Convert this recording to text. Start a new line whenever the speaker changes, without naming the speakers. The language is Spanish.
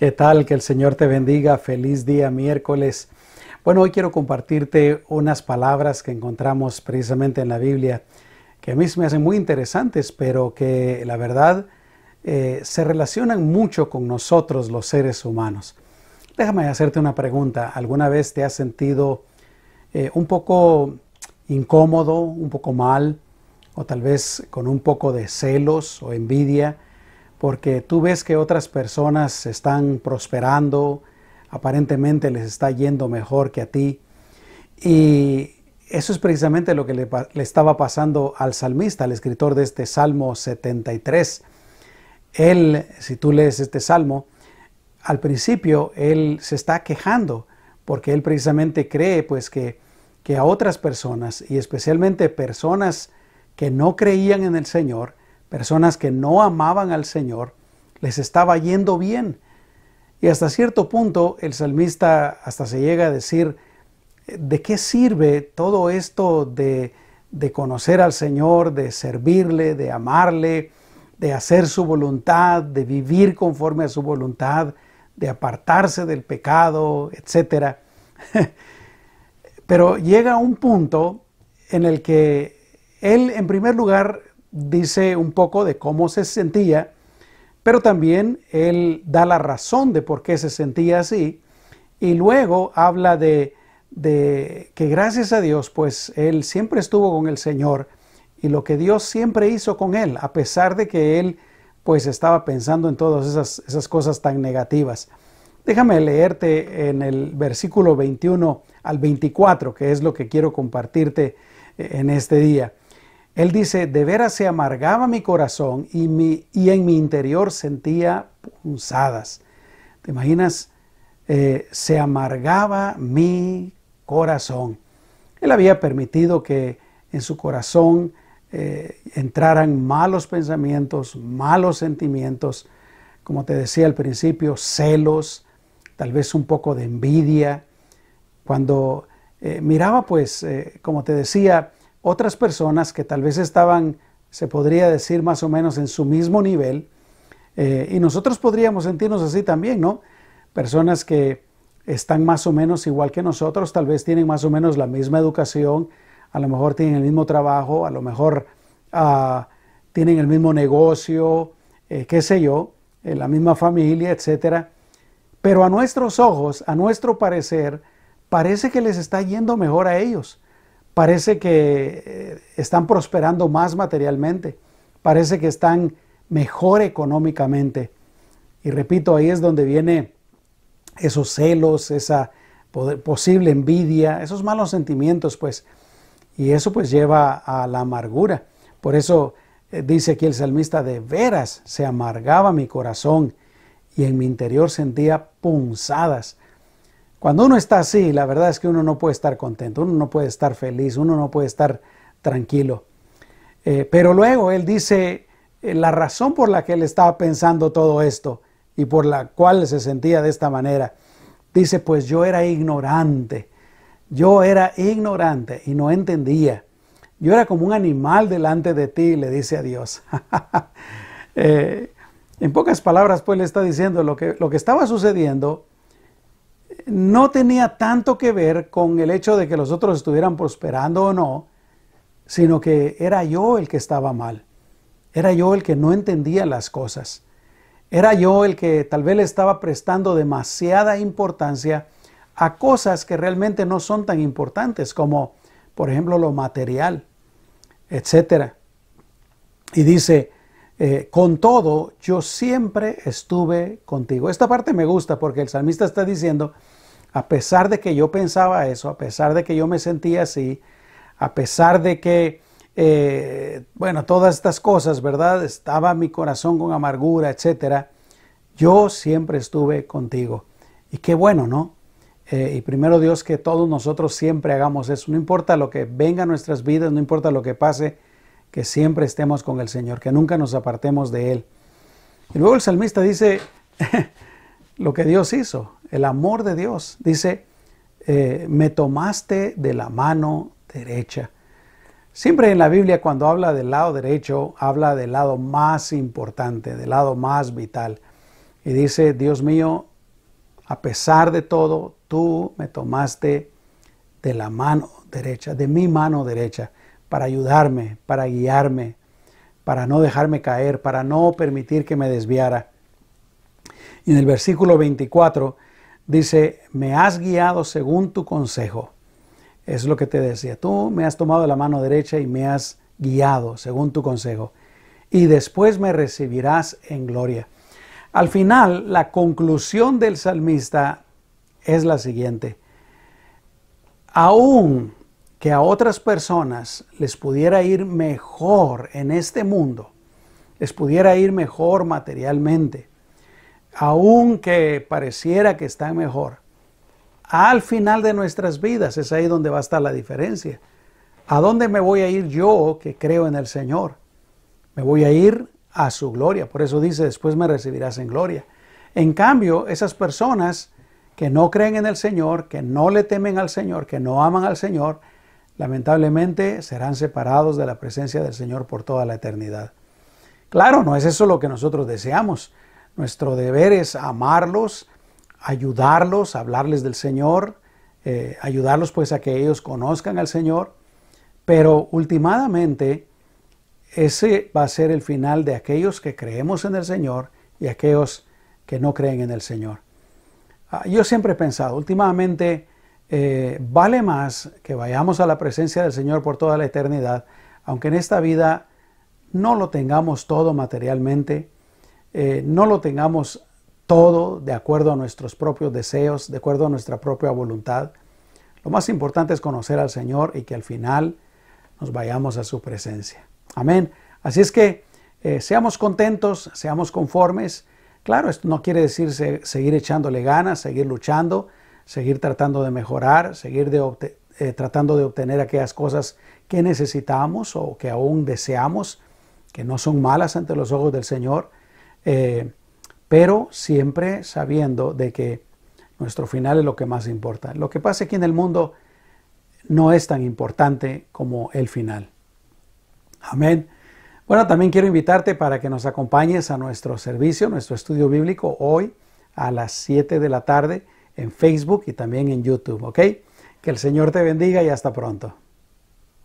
¿Qué tal? Que el Señor te bendiga. Feliz día miércoles. Bueno, hoy quiero compartirte unas palabras que encontramos precisamente en la Biblia, que a mí me hacen muy interesantes, pero que la verdad eh, se relacionan mucho con nosotros los seres humanos. Déjame hacerte una pregunta. ¿Alguna vez te has sentido eh, un poco incómodo, un poco mal, o tal vez con un poco de celos o envidia? porque tú ves que otras personas están prosperando, aparentemente les está yendo mejor que a ti. Y eso es precisamente lo que le, estaba pasando al salmista, al escritor de este Salmo 73. Él, si tú lees este Salmo, al principio él se está quejando porque él precisamente cree pues que, que a otras personas y especialmente personas que no creían en el Señor Personas que no amaban al Señor les estaba yendo bien. Y hasta cierto punto el salmista hasta se llega a decir, ¿de qué sirve todo esto de, conocer al Señor, de servirle, de amarle, de hacer su voluntad, de vivir conforme a su voluntad, de apartarse del pecado, etcétera? Pero llega un punto en el que él, en primer lugar, dice un poco de cómo se sentía, pero también él da la razón de por qué se sentía así y luego habla de, que gracias a Dios, pues él siempre estuvo con el Señor y lo que Dios siempre hizo con él, a pesar de que él pues estaba pensando en todas esas, esas cosas tan negativas. Déjame leerte en el versículo 21 al 24, que es lo que quiero compartirte eh, en este día. Él dice, de veras se amargaba mi corazón y, y en mi interior sentía punzadas. ¿Te imaginas? Eh, se amargaba mi corazón. Él había permitido que en su corazón eh, entraran malos pensamientos, malos sentimientos, como te decía al principio, celos, tal vez un poco de envidia. Cuando eh, miraba, pues, como te decía, otras personas que tal vez estaban, se podría decir más o menos, en su mismo nivel, eh, y nosotros podríamos sentirnos así también, ¿no? Personas que están más o menos igual que nosotros, tal vez tienen más o menos la misma educación, a lo mejor tienen el mismo trabajo, a lo mejor ah, tienen el mismo negocio, eh, qué sé yo, en eh, la misma familia, etc. Pero a nuestros ojos, a nuestro parecer, parece que les está yendo mejor a ellos parece que eh, están prosperando más materialmente, parece que están mejor económicamente. Y repito, ahí es donde viene esos celos, esa posible envidia, esos malos sentimientos, pues. Y eso pues lleva a la amargura. Por eso eh, dice aquí el salmista, de veras se amargaba mi corazón y en mi interior sentía punzadas. Cuando uno está así, la verdad es que uno no puede estar contento, uno no puede estar feliz, uno no puede estar tranquilo. Eh, pero luego él dice eh, la razón por la que él estaba pensando todo esto y por la cual se sentía de esta manera. Dice, pues yo era ignorante, yo era ignorante y no entendía. Yo era como un animal delante de ti, le dice a Dios. Eh, en pocas palabras, pues le está diciendo lo que, lo que estaba sucediendo no tenía tanto que ver con el hecho de que los otros estuvieran prosperando o no, sino que era yo el que estaba mal. Era yo el que no entendía las cosas. Era yo el que tal vez le estaba prestando demasiada importancia a cosas que realmente no son tan importantes como, por ejemplo, lo material, etc. Y dice, eh, con todo, yo siempre estuve contigo. Esta parte me gusta porque el salmista está diciendo, a pesar de que yo pensaba eso, a pesar de que yo me sentía así, a pesar de que, eh, bueno, todas estas cosas, ¿verdad? Estaba mi corazón con amargura, etcétera. Yo siempre estuve contigo. Y qué bueno, ¿no? Eh, y primero Dios que todos nosotros siempre hagamos eso. No importa lo que venga a nuestras vidas, no importa lo que pase, que siempre estemos con el Señor, que nunca nos apartemos de Él. Y luego el salmista dice lo que Dios hizo, el amor de Dios. Dice, eh, me tomaste de la mano derecha. Siempre en la Biblia cuando habla del lado derecho, habla del lado más importante, del lado más vital. Y dice, Dios mío, a pesar de todo, tú me tomaste de la mano derecha, de mi mano derecha para ayudarme, para guiarme, para no dejarme caer, para no permitir que me desviara. Y en el versículo 24 dice, me has guiado según tu consejo. Es lo que te decía, tú me has tomado la mano derecha y me has guiado según tu consejo. Y después me recibirás en gloria. Al final, la conclusión del salmista es la siguiente. Aún que a otras personas les pudiera ir mejor en este mundo, les pudiera ir mejor materialmente, aunque pareciera que están mejor, al final de nuestras vidas es ahí donde va a estar la diferencia. ¿A dónde me voy a ir yo que creo en el Señor? Me voy a ir a su gloria. Por eso dice, después me recibirás en gloria. En cambio, esas personas que no creen en el Señor, que no le temen al Señor, que no aman al Señor, lamentablemente serán separados de la presencia del Señor por toda la eternidad. Claro, no es eso lo que nosotros deseamos. Nuestro deber es amarlos, ayudarlos, hablarles del Señor, eh, ayudarlos pues a que ellos conozcan al Señor, pero ultimadamente ese va a ser el final de aquellos que creemos en el Señor y aquellos que no creen en el Señor. Ah, yo siempre he pensado, últimamente eh, vale más que vayamos a la presencia del Señor por toda la eternidad, aunque en esta vida no lo tengamos todo materialmente, eh, no lo tengamos todo de acuerdo a nuestros propios deseos, de acuerdo a nuestra propia voluntad. Lo más importante es conocer al Señor y que al final nos vayamos a su presencia. Amén. Así es que eh, seamos contentos, seamos conformes. Claro, esto no quiere decir seguir echándole ganas, seguir luchando, seguir tratando de mejorar, seguir de eh, tratando de obtener aquellas cosas que necesitamos o que aún deseamos, que no son malas ante los ojos del Señor, eh, pero siempre sabiendo de que nuestro final es lo que más importa. Lo que pasa aquí en el mundo no es tan importante como el final. Amén. Bueno, también quiero invitarte para que nos acompañes a nuestro servicio, nuestro estudio bíblico hoy a las 7 de la tarde en Facebook y también en YouTube, ¿ok? Que el Señor te bendiga y hasta pronto.